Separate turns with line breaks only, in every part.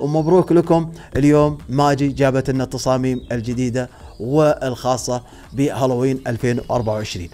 ومبروك لكم اليوم ماجي جابت لنا التصاميم الجديده والخاصه بهالوين 2024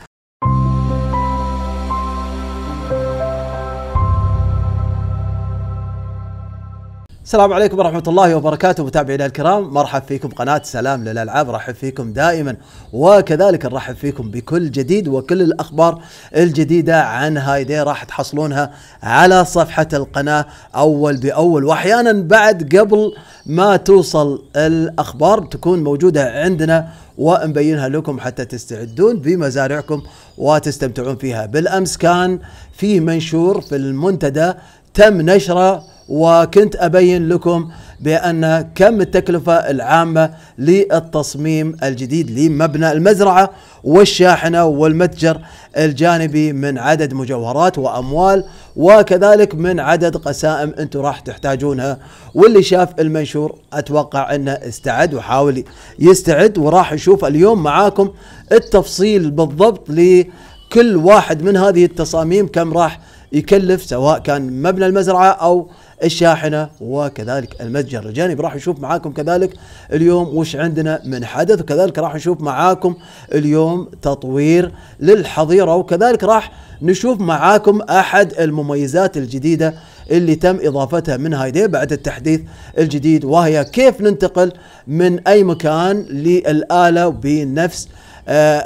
السلام عليكم ورحمة الله وبركاته متابعينا الكرام مرحب فيكم قناة سلام للألعاب رحب فيكم دائما وكذلك نرحب فيكم بكل جديد وكل الأخبار الجديدة عن هايدي راح تحصلونها على صفحة القناة أول بأول وأحيانا بعد قبل ما توصل الأخبار تكون موجودة عندنا ونبينها لكم حتى تستعدون بمزارعكم وتستمتعون فيها بالأمس كان في منشور في المنتدى تم نشره وكنت أبين لكم بأن كم التكلفة العامة للتصميم الجديد لمبنى المزرعة والشاحنة والمتجر الجانبي من عدد مجوهرات وأموال وكذلك من عدد قسائم أنتم راح تحتاجونها واللي شاف المنشور أتوقع أنه استعد وحاول يستعد وراح نشوف اليوم معاكم التفصيل بالضبط لكل واحد من هذه التصاميم كم راح يكلف سواء كان مبنى المزرعة أو الشاحنه وكذلك المتجر الجانبي راح نشوف معاكم كذلك اليوم وش عندنا من حدث وكذلك راح نشوف معاكم اليوم تطوير للحظيره وكذلك راح نشوف معاكم احد المميزات الجديده اللي تم اضافتها من هايدي بعد التحديث الجديد وهي كيف ننتقل من اي مكان للاله بنفس آه،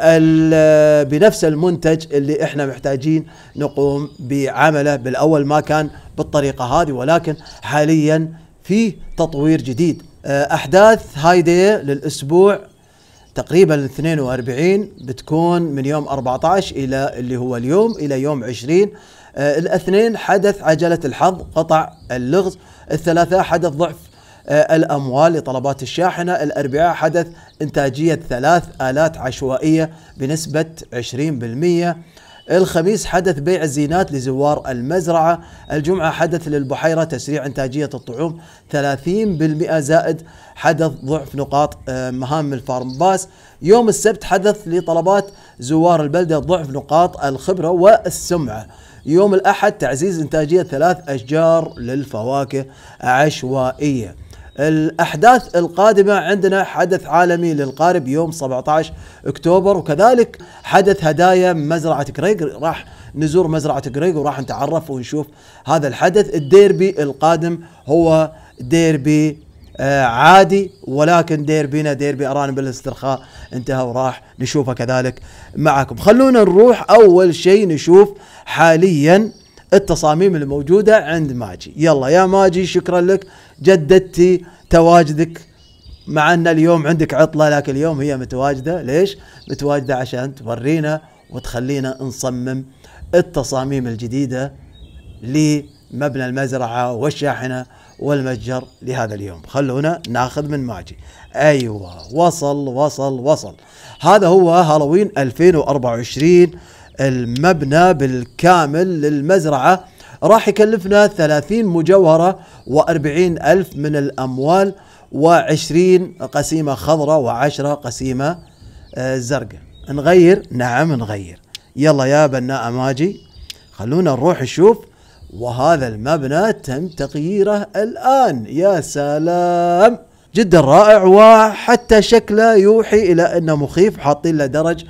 آه، بنفس المنتج اللي احنا محتاجين نقوم بعمله بالاول ما كان بالطريقه هذه ولكن حاليا في تطوير جديد آه، احداث هايدي للاسبوع تقريبا 42 بتكون من يوم 14 الى اللي هو اليوم الى يوم 20 الاثنين حدث عجله الحظ قطع اللغز الثلاثاء حدث ضعف آه، الأموال لطلبات الشاحنة الأربعاء حدث إنتاجية ثلاث آلات عشوائية بنسبة 20% الخميس حدث بيع الزينات لزوار المزرعة الجمعة حدث للبحيرة تسريع إنتاجية الطعوم 30% زائد حدث ضعف نقاط آه، مهام الفارم باس يوم السبت حدث لطلبات زوار البلدة ضعف نقاط الخبرة والسمعة يوم الأحد تعزيز إنتاجية ثلاث أشجار للفواكه عشوائية الأحداث القادمة عندنا حدث عالمي للقارب يوم 17 أكتوبر وكذلك حدث هدايا مزرعة كريغ راح نزور مزرعة كريغ وراح نتعرف ونشوف هذا الحدث الديربي القادم هو ديربي آه، عادي ولكن ديربينا ديربي ارانب الاسترخاء انتهى وراح نشوفه كذلك معكم خلونا نروح اول شيء نشوف حاليا التصاميم الموجودة عند ماجي يلا يا ماجي شكرا لك جددتي تواجدك مع أن اليوم عندك عطلة لكن اليوم هي متواجدة ليش؟ متواجدة عشان تورينا وتخلينا نصمم التصاميم الجديدة لمبنى المزرعة والشاحنة والمتجر لهذا اليوم خلونا ناخذ من ماجي أيوة وصل وصل وصل هذا هو هالوين 2024 المبنى بالكامل للمزرعة راح يكلفنا 30 مجوهرة و40 ألف من الأموال و20 قسيمة خضراء و10 قسيمة آه، زرقاء نغير نعم نغير يلا يا بناء ماجي خلونا نروح نشوف وهذا المبنى تم تغييره الآن يا سلام جدا رائع وحتى شكله يوحي إلى أنه مخيف حاطين له درج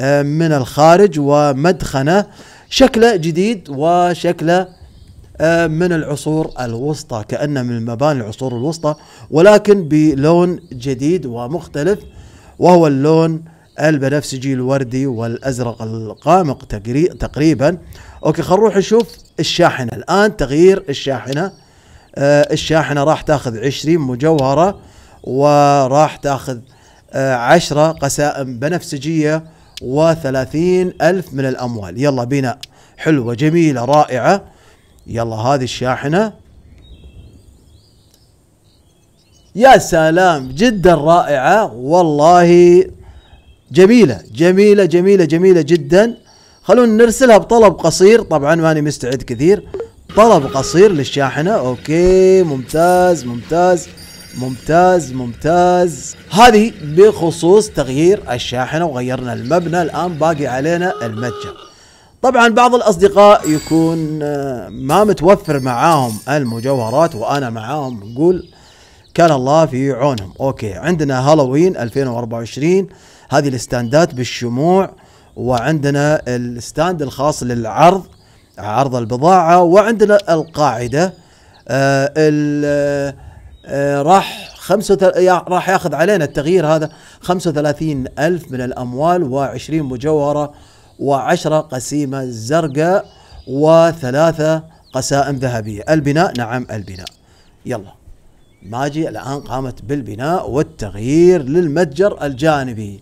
آه، من الخارج ومدخنه شكله جديد وشكله آه، من العصور الوسطى كأنه من مباني العصور الوسطى ولكن بلون جديد ومختلف وهو اللون البنفسجي الوردي والازرق القامق تقريبا اوكي خلينا نروح نشوف الشاحنه الان تغيير الشاحنه آه الشاحنه راح تاخذ 20 مجوهره وراح تاخذ آه 10 قسائم بنفسجيه وثلاثين ألف من الأموال يلا بنا حلوة جميلة رائعة يلا هذه الشاحنة يا سلام جدا رائعة والله جميلة جميلة جميلة جميلة جدا خلونا نرسلها بطلب قصير طبعا ماني مستعد كثير طلب قصير للشاحنة اوكي ممتاز ممتاز ممتاز ممتاز هذه بخصوص تغيير الشاحنة وغيرنا المبنى الآن باقي علينا المتجر طبعا بعض الأصدقاء يكون آه، ما متوفر معاهم المجوهرات وأنا معاهم نقول كان الله في عونهم أوكي عندنا هالوين 2024 هذه الستاندات بالشموع وعندنا الستاند الخاص للعرض عرض البضاعة وعندنا القاعدة آه, آه، آه، راح خمسة راح ياخذ علينا التغيير هذا 35 ألف من الأموال و20 مجوهرة و10 قسيمة زرقاء وثلاثة قسائم ذهبية البناء نعم البناء يلا ماجي الآن قامت بالبناء والتغيير للمتجر الجانبي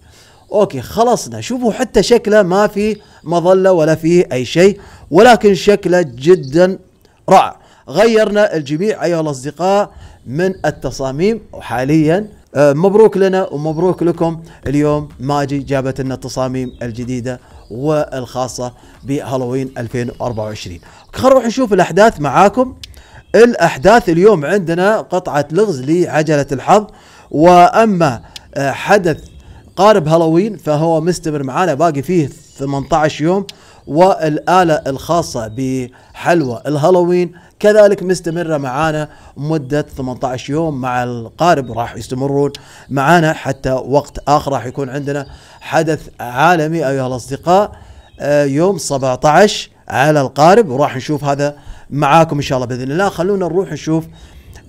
اوكي خلصنا شوفوا حتى شكله ما في مظله ولا فيه اي شيء ولكن شكله جدا رائع غيرنا الجميع أيها الأصدقاء من التصاميم وحاليا آه، مبروك لنا ومبروك لكم اليوم ماجي جابت لنا التصاميم الجديدة والخاصة بهالوين 2024 خلينا نروح نشوف الأحداث معاكم الأحداث اليوم عندنا قطعة لغز لعجلة الحظ وأما آه، حدث قارب هالوين فهو مستمر معانا باقي فيه 18 يوم والآلة الخاصة بحلوى الهالوين كذلك مستمرة معانا مدة 18 يوم مع القارب راح يستمرون معانا حتى وقت آخر راح يكون عندنا حدث عالمي أيها الأصدقاء آه، يوم 17 على القارب وراح نشوف هذا معاكم إن شاء الله بإذن الله خلونا نروح نشوف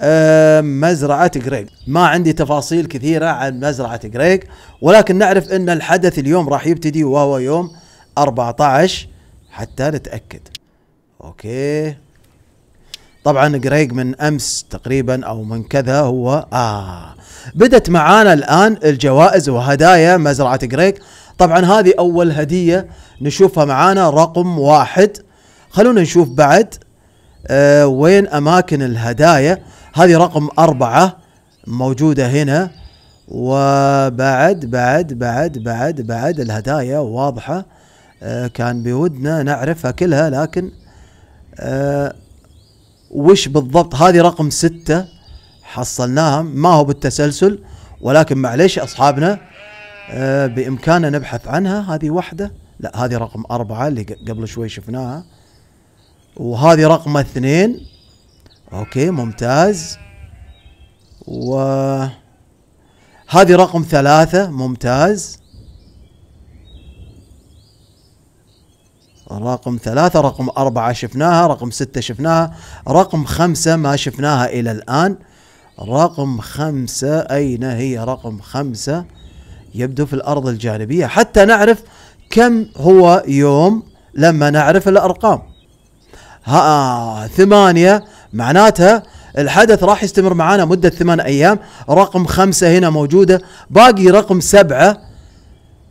آه، مزرعة غريغ ما عندي تفاصيل كثيرة عن مزرعة غريغ ولكن نعرف أن الحدث اليوم راح يبتدي وهو يوم 14 حتى نتاكد اوكي طبعا جريج من امس تقريبا او من كذا هو اه بدت معانا الان الجوائز وهدايا مزرعه جريج طبعا هذه اول هديه نشوفها معانا رقم واحد خلونا نشوف بعد آه وين اماكن الهدايا هذه رقم أربعة موجودة هنا وبعد بعد بعد بعد بعد الهدايا واضحة آه، كان بودنا نعرفها كلها لكن آه، وش بالضبط هذه رقم ستة حصلناها ما هو بالتسلسل ولكن معليش أصحابنا آه، بإمكاننا نبحث عنها هذه واحدة لا هذه رقم أربعة اللي قبل شوي شفناها وهذه رقم اثنين أوكي ممتاز و هذه رقم ثلاثة ممتاز رقم ثلاثة رقم أربعة شفناها رقم ستة شفناها رقم خمسة ما شفناها إلى الآن رقم خمسة أين هي رقم خمسة يبدو في الأرض الجانبية حتى نعرف كم هو يوم لما نعرف الأرقام ها ثمانية معناتها الحدث راح يستمر معنا مدة ثمان أيام رقم خمسة هنا موجودة باقي رقم سبعة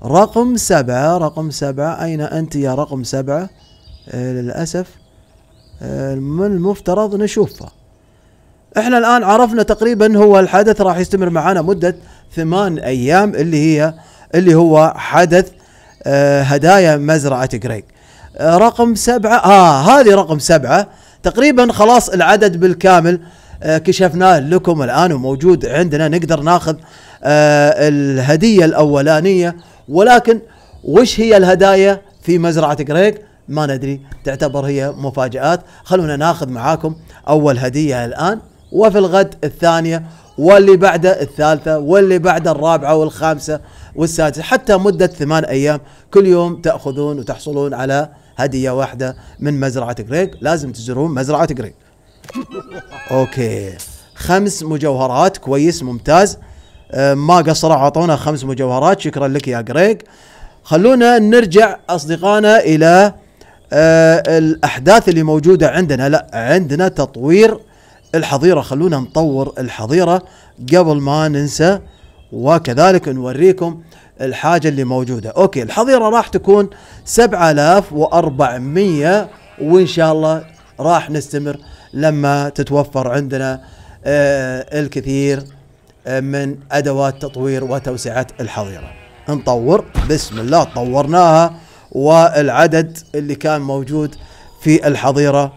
رقم سبعة رقم سبعة أين أنت يا رقم سبعة آه للأسف آه من المفترض نشوفه احنا الآن عرفنا تقريبا هو الحدث راح يستمر معنا مدة ثمان أيام اللي هي اللي هو حدث آه، هدايا مزرعة جريج آه، رقم سبعة آه هذه رقم سبعة تقريبا خلاص العدد بالكامل آه، كشفناه لكم الآن وموجود عندنا نقدر ناخذ الهدية الأولانية ولكن وش هي الهدايا في مزرعة غريغ ما ندري تعتبر هي مفاجآت خلونا ناخذ معاكم أول هدية الآن وفي الغد الثانية واللي بعده الثالثة واللي بعده الرابعة والخامسة والسادسة حتى مدة ثمان أيام كل يوم تأخذون وتحصلون على هدية واحدة من مزرعة غريغ لازم تزورون مزرعة غريغ أوكي خمس مجوهرات كويس ممتاز آه، ما قصروا اعطونا خمس مجوهرات شكرا لك يا جريج خلونا نرجع اصدقائنا الى آه، الاحداث اللي موجوده عندنا لا عندنا تطوير الحظيره خلونا نطور الحظيره قبل ما ننسى وكذلك نوريكم الحاجه اللي موجوده اوكي الحظيره راح تكون 7400 وان شاء الله راح نستمر لما تتوفر عندنا آه، الكثير من ادوات تطوير وتوسعه الحظيره نطور بسم الله طورناها والعدد اللي كان موجود في الحظيره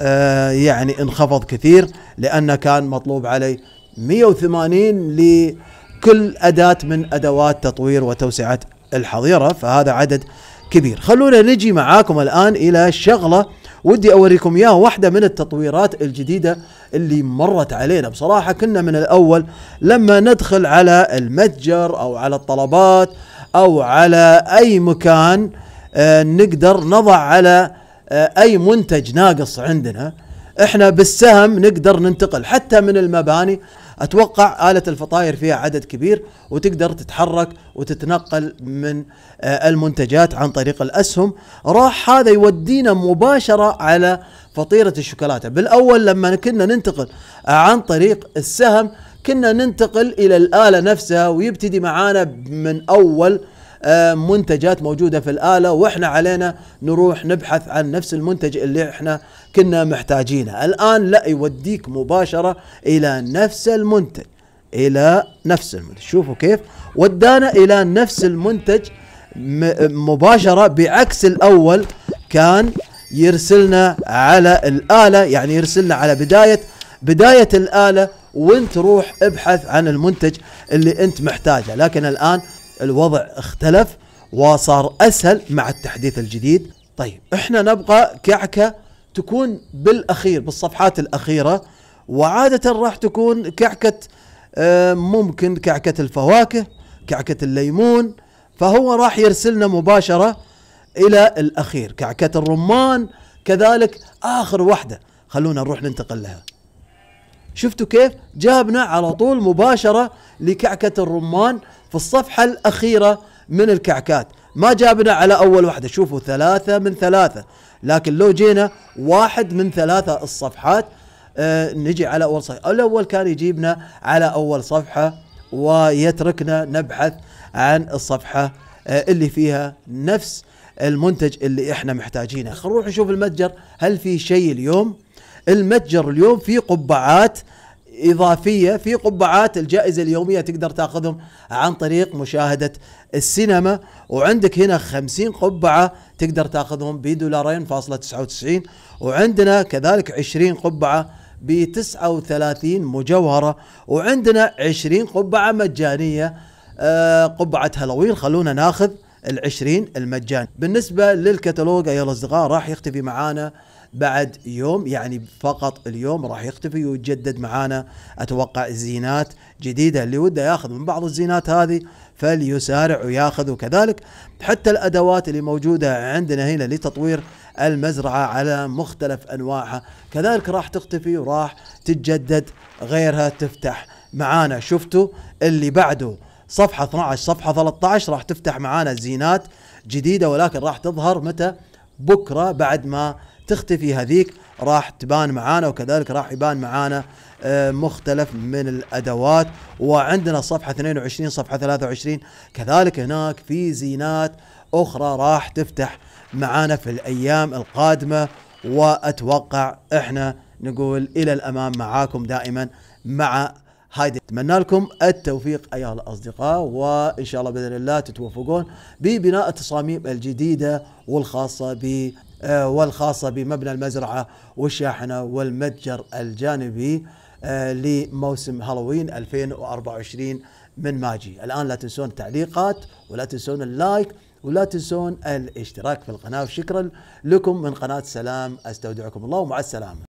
آه، يعني انخفض كثير لان كان مطلوب علي 180 لكل اداه من ادوات تطوير وتوسعه الحظيره فهذا عدد كبير خلونا نجي معاكم الان الى شغله ودي اوريكم اياه واحده من التطويرات الجديده اللي مرت علينا بصراحه كنا من الاول لما ندخل على المتجر او على الطلبات او على اي مكان آه نقدر نضع على آه اي منتج ناقص عندنا احنا بالسهم نقدر ننتقل حتى من المباني اتوقع آلة الفطاير فيها عدد كبير وتقدر تتحرك وتتنقل من آه، المنتجات عن طريق الاسهم راح هذا يودينا مباشرة على فطيرة الشوكولاتة بالاول لما كنا ننتقل آه، عن طريق السهم كنا ننتقل الى الآلة نفسها ويبتدي معانا من اول آه، منتجات موجودة في الآلة وإحنا علينا نروح نبحث عن نفس المنتج اللي إحنا كنا محتاجينه الآن لا يوديك مباشرة إلى نفس المنتج إلى نفس المنتج شوفوا كيف ودانا إلى نفس المنتج مباشرة بعكس الأول كان يرسلنا على الآلة يعني يرسلنا على بداية بداية الآلة وانت روح ابحث عن المنتج اللي انت محتاجه لكن الآن الوضع اختلف وصار اسهل مع التحديث الجديد طيب احنا نبغى كعكه تكون بالاخير بالصفحات الاخيره وعاده راح تكون كعكه آه، ممكن كعكه الفواكه كعكه الليمون فهو راح يرسلنا مباشره الى الاخير كعكه الرمان كذلك اخر واحده خلونا نروح ننتقل لها شفتوا كيف جابنا على طول مباشره لكعكه الرمان في الصفحة الأخيرة من الكعكات ما جابنا على أول واحدة شوفوا ثلاثة من ثلاثة لكن لو جينا واحد من ثلاثة الصفحات آه نجي على أول صفحة الأول كان يجيبنا على أول صفحة ويتركنا نبحث عن الصفحة آه اللي فيها نفس المنتج اللي احنا محتاجينه نروح نشوف المتجر هل في شيء اليوم المتجر اليوم فيه قبعات اضافيه في قبعات الجائزه اليوميه تقدر تاخذهم عن طريق مشاهده السينما وعندك هنا 50 قبعه تقدر تاخذهم بدولارين فاصلة 99 وعندنا كذلك 20 قبعه ب 39 مجوهره وعندنا 20 قبعه مجانيه آه، قبعه هالوين خلونا ناخذ ال 20 المجان بالنسبه للكتالوج ايها الاصدقاء راح يختفي معانا بعد يوم يعني فقط اليوم راح يختفي ويتجدد معانا اتوقع زينات جديده اللي وده ياخذ من بعض الزينات هذه فليسارع وياخذ وكذلك حتى الادوات اللي موجوده عندنا هنا لتطوير المزرعه على مختلف انواعها كذلك راح تختفي وراح تتجدد غيرها تفتح معانا شفتوا اللي بعده صفحه 12 صفحه 13 راح تفتح معانا زينات جديده ولكن راح تظهر متى بكره بعد ما تختفي هذيك راح تبان معانا وكذلك راح يبان معانا آه، مختلف من الادوات وعندنا صفحه 22 صفحه 23 كذلك هناك في زينات اخرى راح تفتح معانا في الايام القادمه واتوقع احنا نقول الى الامام معاكم دائما مع هايدي اتمنى لكم التوفيق ايها الاصدقاء وان شاء الله باذن الله تتوفقون ببناء التصاميم الجديده والخاصه ب آه، والخاصة بمبنى المزرعة والشاحنة والمتجر الجانبي آه، لموسم هالوين 2024 من ماجي الآن لا تنسون التعليقات ولا تنسون اللايك ولا تنسون الاشتراك في القناة وشكرا لكم من قناة سلام أستودعكم الله ومع السلامة